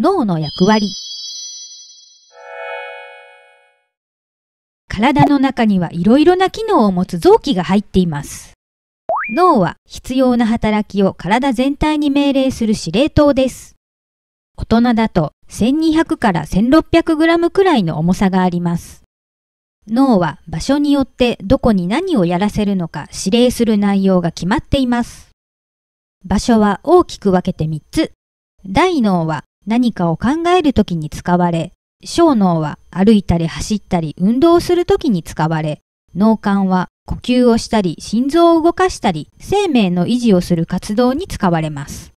脳の役割体の中にはいろいろな機能を持つ臓器が入っています脳は必要な働きを体全体に命令する司令塔です大人だと1200から 1600g くらいの重さがあります脳は場所によってどこに何をやらせるのか指令する内容が決まっています場所は大きく分けて3つ大脳は何かを考えるときに使われ、小脳は歩いたり走ったり運動するときに使われ、脳幹は呼吸をしたり心臓を動かしたり生命の維持をする活動に使われます。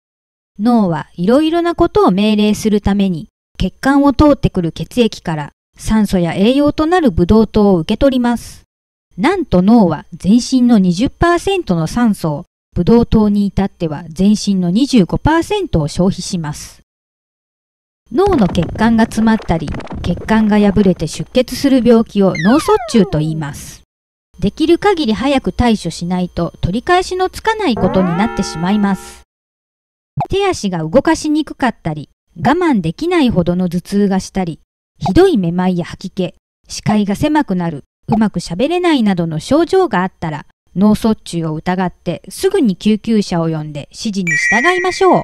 脳はいろいろなことを命令するために血管を通ってくる血液から酸素や栄養となるブドウ糖を受け取ります。なんと脳は全身の20%の酸素を、ブドウ糖に至っては全身の25%を消費します。脳の血管が詰まったり、血管が破れて出血する病気を脳卒中と言います。できる限り早く対処しないと取り返しのつかないことになってしまいます。手足が動かしにくかったり、我慢できないほどの頭痛がしたり、ひどいめまいや吐き気、視界が狭くなる、うまく喋れないなどの症状があったら、脳卒中を疑ってすぐに救急車を呼んで指示に従いましょう。